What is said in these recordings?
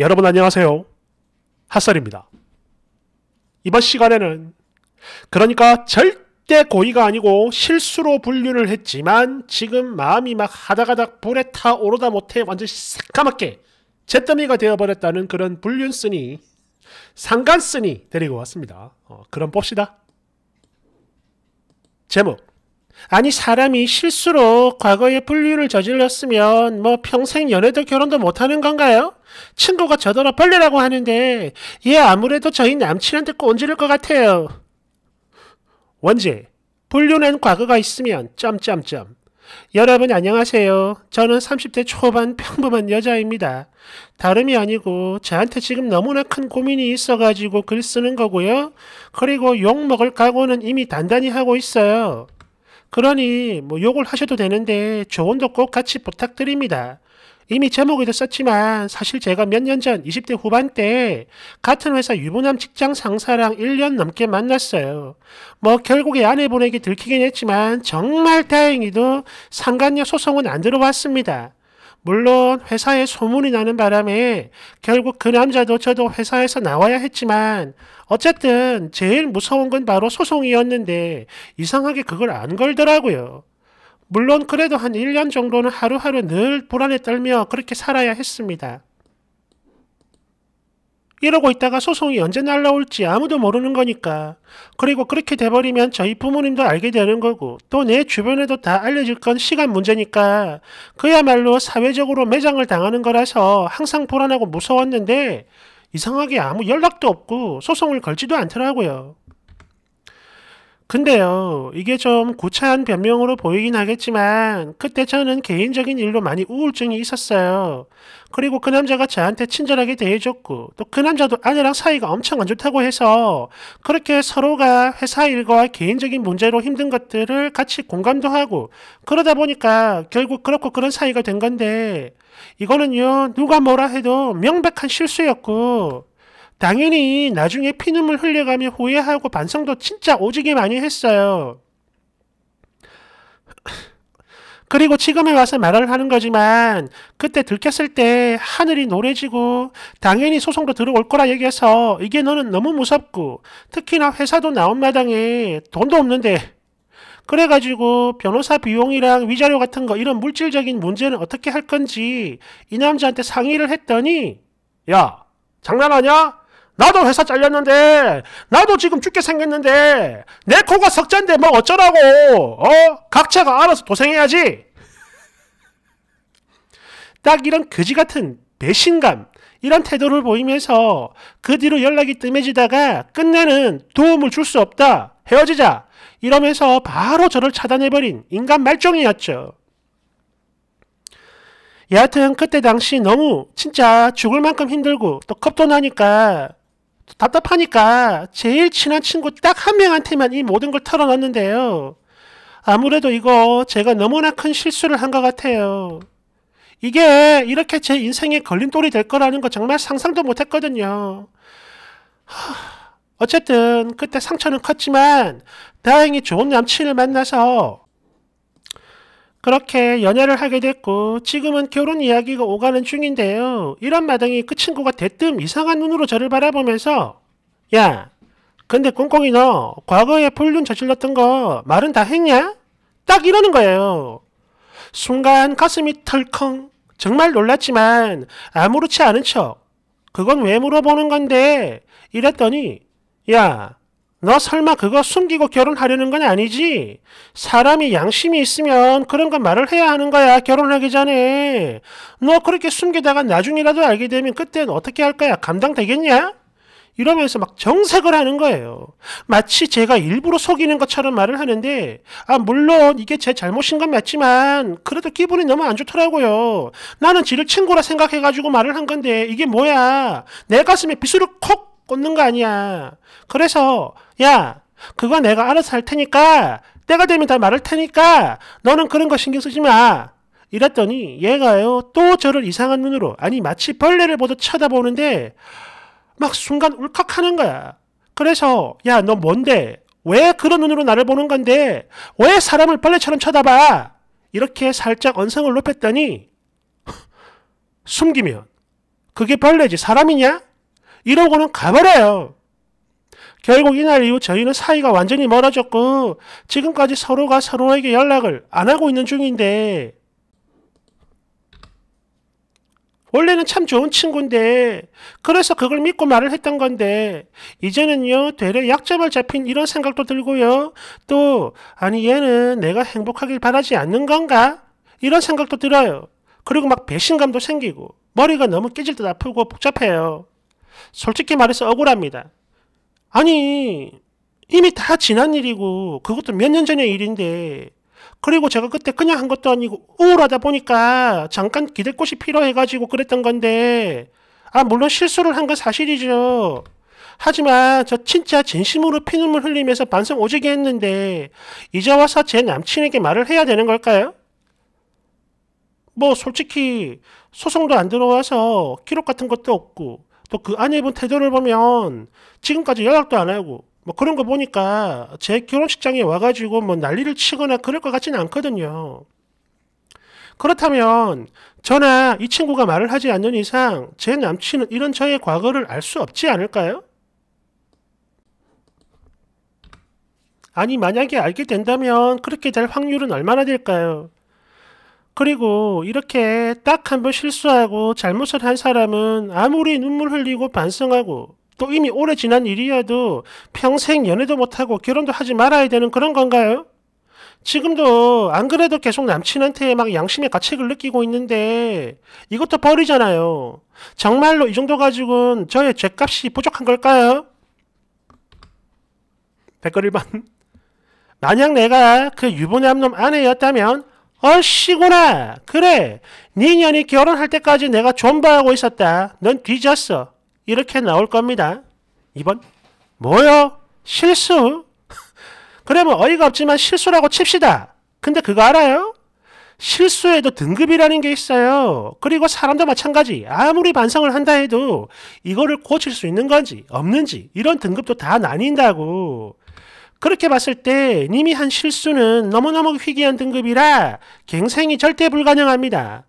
여러분 안녕하세요. 핫살입니다. 이번 시간에는 그러니까 절대 고의가 아니고 실수로 분류를 했지만 지금 마음이 막 하다가닥 불에 타오르다 못해 완전 새까맣게 잿더미가 되어버렸다는 그런 불륜쓰니 상간쓰니 데리고 왔습니다. 어, 그럼 봅시다. 제목 아니 사람이 실수로 과거에 불륜을 저질렀으면 뭐 평생 연애도 결혼도 못하는 건가요? 친구가 저더러 벌레라고 하는데 얘 아무래도 저희 남친한테 꼰질를것 같아요. 원제, 불륜한 과거가 있으면 점점점. 여러분 안녕하세요. 저는 30대 초반 평범한 여자입니다. 다름이 아니고 저한테 지금 너무나 큰 고민이 있어가지고 글 쓰는 거고요. 그리고 욕먹을 각오는 이미 단단히 하고 있어요. 그러니 뭐 욕을 하셔도 되는데 조언도 꼭 같이 부탁드립니다. 이미 제목에도 썼지만 사실 제가 몇 년 전 20대 후반 때 같은 회사 유부남 직장 상사랑 1년 넘게 만났어요. 뭐 결국에 아내분에게 들키긴 했지만 정말 다행히도 상간녀 소송은 안 들어왔습니다. 물론 회사에 소문이 나는 바람에 결국 그 남자도 저도 회사에서 나와야 했지만 어쨌든 제일 무서운 건 바로 소송이었는데 이상하게 그걸 안 걸더라고요. 물론 그래도 한 1년 정도는 하루하루 늘 불안에 떨며 그렇게 살아야 했습니다. 이러고 있다가 소송이 언제 날라올지 아무도 모르는 거니까. 그리고 그렇게 돼버리면 저희 부모님도 알게 되는 거고 또 내 주변에도 다 알려질 건 시간 문제니까 그야말로 사회적으로 매장을 당하는 거라서 항상 불안하고 무서웠는데 이상하게 아무 연락도 없고 소송을 걸지도 않더라고요. 근데요, 이게 좀 구차한 변명으로 보이긴 하겠지만, 그때 저는 개인적인 일로 많이 우울증이 있었어요. 그리고 그 남자가 저한테 친절하게 대해줬고, 또 그 남자도 아내랑 사이가 엄청 안 좋다고 해서, 그렇게 서로가 회사 일과 개인적인 문제로 힘든 것들을 같이 공감도 하고, 그러다 보니까 결국 그렇고 그런 사이가 된 건데, 이거는요, 누가 뭐라 해도 명백한 실수였고, 당연히 나중에 피눈물 흘려가며 후회하고 반성도 진짜 오지게 많이 했어요. 그리고 지금에 와서 말을 하는 거지만 그때 들켰을 때 하늘이 노래지고 당연히 소송도 들어올 거라 얘기해서 이게 너는 너무 무섭고 특히나 회사도 나온 마당에 돈도 없는데 그래가지고 변호사 비용이랑 위자료 같은 거 이런 물질적인 문제는 어떻게 할 건지 이 남자한테 상의를 했더니 야 장난하냐? 나도 회사 잘렸는데 나도 지금 죽게 생겼는데 내 코가 석자인데뭐 어쩌라고 어 각자가 알아서 도생해야지 딱 이런 거지 같은 배신감 이런 태도를 보이면서 그 뒤로 연락이 뜸해지다가 끝내는 도움을 줄 수 없다 헤어지자 이러면서 바로 저를 차단해버린 인간 말종이었죠. 여하튼 그때 당시 너무 진짜 죽을 만큼 힘들고 또 겁도 나니까 답답하니까 제일 친한 친구 딱 한 명한테만 이 모든 걸 털어놨는데요. 아무래도 이거 제가 너무나 큰 실수를 한 것 같아요. 이게 이렇게 제인생에 걸림돌이 될 거라는 거 정말 상상도 못했거든요. 하, 어쨌든 그때 상처는 컸지만 다행히 좋은 남친을 만나서 그렇게 연애를 하게 됐고 지금은 결혼 이야기가 오가는 중인데요. 이런 마당이 그 친구가 대뜸 이상한 눈으로 저를 바라보면서 야 근데 꽁꽁이 너 과거에 폴륜 저질렀던 거 말은 다 했냐? 딱 이러는 거예요. 순간 가슴이 털컹 정말 놀랐지만 아무렇지 않은 척 그건 왜 물어보는 건데 이랬더니 야너 설마 그거 숨기고 결혼하려는 건 아니지? 사람이 양심이 있으면 그런 거 말을 해야 하는 거야, 결혼하기 전에. 너 그렇게 숨기다가 나중이라도 알게 되면 그땐 어떻게 할 거야? 감당되겠냐? 이러면서 막 정색을 하는 거예요. 마치 제가 일부러 속이는 것처럼 말을 하는데, 아, 물론 이게 제 잘못인 건 맞지만, 그래도 기분이 너무 안 좋더라고요. 나는 지를 친구라 생각해가지고 말을 한 건데, 이게 뭐야. 내 가슴에 비수를 콕 꽂는 거 아니야. 그래서 야 그거 내가 알아서 할 테니까 때가 되면 다 말할 테니까 너는 그런 거 신경 쓰지 마. 이랬더니 얘가요 또 저를 이상한 눈으로 아니 마치 벌레를 보듯 쳐다보는데 막 순간 울컥하는 거야. 그래서 야 너 뭔데? 왜 그런 눈으로 나를 보는 건데? 왜 사람을 벌레처럼 쳐다봐? 이렇게 살짝 언성을 높였더니 숨기면 그게 벌레지 사람이냐? 이러고는 가버려요. 결국 이날 이후 저희는 사이가 완전히 멀어졌고 지금까지 서로가 서로에게 연락을 안 하고 있는 중인데 원래는 참 좋은 친구인데 그래서 그걸 믿고 말을 했던 건데 이제는요 되려 약점을 잡힌 이런 생각도 들고요 또 아니 얘는 내가 행복하길 바라지 않는 건가 이런 생각도 들어요 그리고 막 배신감도 생기고 머리가 너무 깨질 듯 아프고 복잡해요 솔직히 말해서 억울합니다. 아니, 이미 다 지난 일이고, 그것도 몇 년 전의 일인데, 그리고 제가 그때 그냥 한 것도 아니고, 우울하다 보니까, 잠깐 기댈 곳이 필요해가지고 그랬던 건데, 아, 물론 실수를 한 건 사실이죠. 하지만 저 진짜 진심으로 피눈물 흘리면서 반성 오지게 했는데 이제 와서 제 남친에게 말을 해야 되는 걸까요? 뭐 솔직히 소송도 안 들어와서 기록 같은 것도 없고 또그 안에 입은 태도를 보면 지금까지 연락도 안 하고 뭐 그런 거 보니까 제 결혼식장에 와가지고 뭐 난리를 치거나 그럴 것 같지는 않거든요. 그렇다면 저나 이 친구가 말을 하지 않는 이상 제 남친은 이런 저의 과거를 알 수 없지 않을까요? 아니 만약에 알게 된다면 그렇게 될 확률은 얼마나 될까요? 그리고 이렇게 딱 한 번 실수하고 잘못을 한 사람은 아무리 눈물 흘리고 반성하고 또 이미 오래 지난 일이어도 평생 연애도 못하고 결혼도 하지 말아야 되는 그런 건가요? 지금도 안 그래도 계속 남친한테 막 양심의 가책을 느끼고 있는데 이것도 버리잖아요. 정말로 이 정도 가지고는 저의 죄값이 부족한 걸까요? 댓글 1번 만약 내가 그 유부남놈 아내였다면 어씨구나 그래 네 년이 결혼할 때까지 내가 존버하고 있었다. 넌 뒤졌어. 이렇게 나올 겁니다. 2번 뭐요? 실수? 그러면 뭐 어이가 없지만 실수라고 칩시다. 근데 그거 알아요? 실수에도 등급이라는 게 있어요. 그리고 사람도 마찬가지. 아무리 반성을 한다 해도 이거를 고칠 수 있는 건지 없는지 이런 등급도 다 나뉜다고. 그렇게 봤을 때 님이 한 실수는 너무너무 희귀한 등급이라 갱생이 절대 불가능합니다.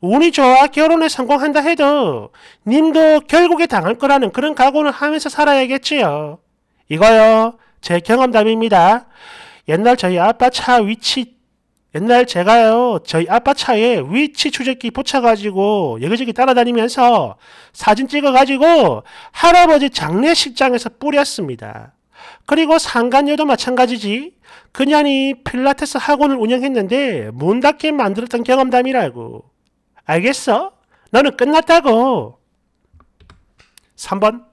운이 좋아 결혼에 성공한다 해도 님도 결국에 당할 거라는 그런 각오는 하면서 살아야겠지요. 이거요. 제 경험담입니다. 옛날 저희 아빠 차 위치 옛날 제가요 저희 아빠 차에 위치 추적기 붙여가지고 여기저기 따라다니면서 사진 찍어가지고 할아버지 장례식장에서 뿌렸습니다. 그리고 상간녀도 마찬가지지. 그냥이 필라테스 학원을 운영했는데 문 닫게 만들었던 경험담이라고. 알겠어? 너는 끝났다고. 3번.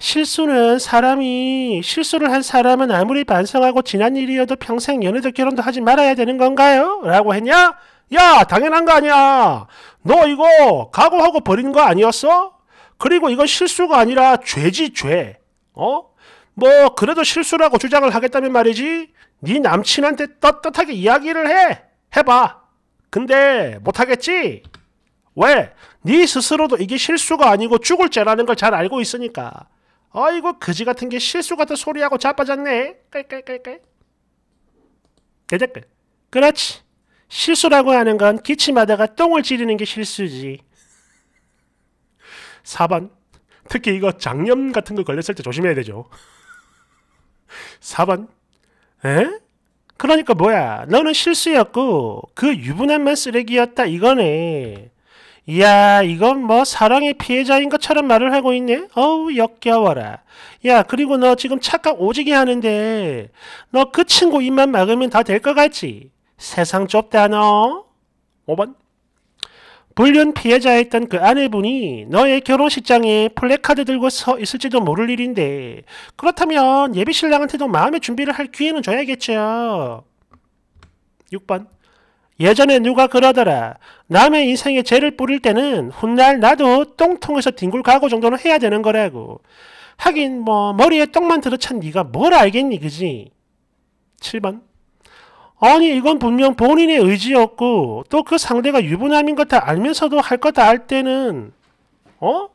실수는 사람이 실수를 한 사람은 아무리 반성하고 지난 일이어도 평생 연애적 결혼도 하지 말아야 되는 건가요? 라고 했냐? 야 당연한 거 아니야. 너 이거 각오하고 버린 거 아니었어? 그리고 이건 실수가 아니라 죄지 죄. 어? 뭐 그래도 실수라고 주장을 하겠다면 말이지 네 남친한테 떳떳하게 이야기를 해 해봐 근데 못하겠지 왜? 네 스스로도 이게 실수가 아니고 죽을 죄라는 걸 잘 알고 있으니까 아이고 그지 같은 게 실수 같은 소리하고 자빠졌네 깔깔깔깔 깨끗 그렇지 실수라고 하는 건 기침하다가 똥을 지르는 게 실수지 4번 특히 이거 장염 같은 거 걸렸을 때 조심해야 되죠 4번. 에? 그러니까 뭐야? 너는 실수였고 그 유부남만 쓰레기였다 이거네. 야 이건 뭐 사랑의 피해자인 것처럼 말을 하고 있네 어우 역겨워라 야 그리고 너 지금 착각 오지게 하는데 너 그 친구 입만 막으면 다 될 것 같지 세상 좁다 너 5번 불륜 피해자였던 그 아내분이 너의 결혼식장에 플래카드 들고 서 있을지도 모를 일인데 그렇다면 예비 신랑한테도 마음의 준비를 할 기회는 줘야겠죠. 6번 예전에 누가 그러더라. 남의 인생에 죄를 뿌릴 때는 훗날 나도 똥통에서 뒹굴 각오 정도는 해야 되는 거라고. 하긴 뭐 머리에 똥만 들어찬 네가 뭘 알겠니 그지? 7번 아니 이건 분명 본인의 의지였고 또 그 상대가 유부남인 것 다 알면서도 할거다할 때는 어?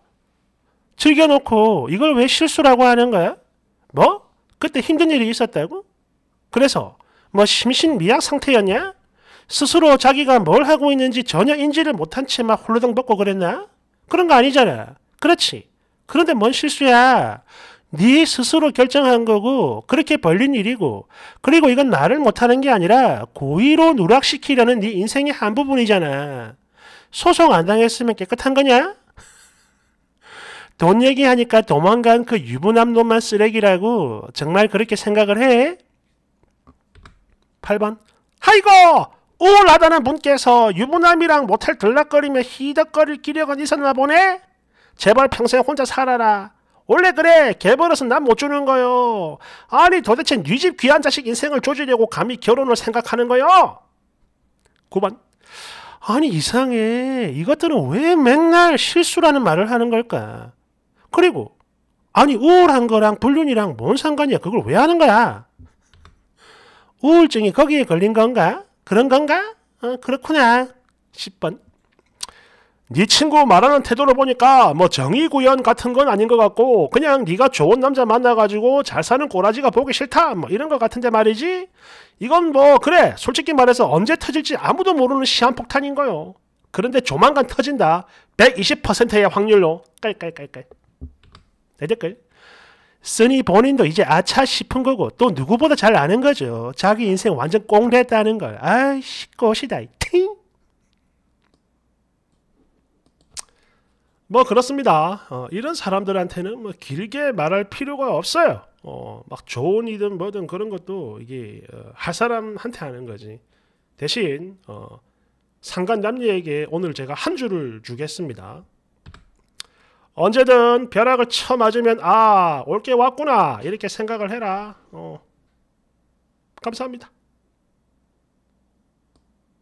즐겨놓고 이걸 왜 실수라고 하는 거야? 뭐? 그때 힘든 일이 있었다고? 그래서 뭐 심신미약 상태였냐? 스스로 자기가 뭘 하고 있는지 전혀 인지를 못한 채 막 홀로덩 벗고 그랬나? 그런 거 아니잖아. 그렇지. 그런데 뭔 실수야. 네 스스로 결정한 거고 그렇게 벌린 일이고 그리고 이건 나를 못하는 게 아니라 고의로 누락시키려는 네 인생의 한 부분이잖아. 소송 안 당했으면 깨끗한 거냐? 돈 얘기하니까 도망간 그 유부남 놈만 쓰레기라고 정말 그렇게 생각을 해? 8번 아이고! 우울하다는 분께서 유부남이랑 모텔 들락거리며 히덕거릴 기력은 있었나 보네? 제발 평생 혼자 살아라. 원래 그래 개버릇은 난못 주는 거요. 아니 도대체 네집 귀한 자식 인생을 조지려고 감히 결혼을 생각하는 거요? 9번 아니 이상해 이것들은 왜 맨날 실수라는 말을 하는 걸까? 그리고 아니 우울한 거랑 불륜이랑 뭔 상관이야 그걸 왜 하는 거야? 우울증이 거기에 걸린 건가? 그런 건가? 어, 그렇구나. 10번 네 친구 말하는 태도를 보니까 뭐 정의 구현 같은 건 아닌 것 같고 그냥 네가 좋은 남자 만나가지고 잘 사는 꼬라지가 보기 싫다 뭐 이런 것 같은데 말이지 이건 뭐 그래 솔직히 말해서 언제 터질지 아무도 모르는 시한폭탄인 거요 그런데 조만간 터진다 120%의 확률로 깔깔깔깔 내댓글 쓰니 본인도 이제 아차 싶은 거고 또 누구보다 잘 아는 거죠 자기 인생 완전 꽁됐다는 걸 아이씨 꽃이다 팅뭐 그렇습니다. 어, 이런 사람들한테는 뭐 길게 말할 필요가 없어요. 어, 막 좋은 이든 뭐든 그런 것도 이게 어, 할 사람한테 하는 거지. 대신 어, 상간 남녀에게 오늘 제가 한 줄을 주겠습니다. 언제든 벼락을 쳐 맞으면 아올게 왔구나 이렇게 생각을 해라. 어, 감사합니다.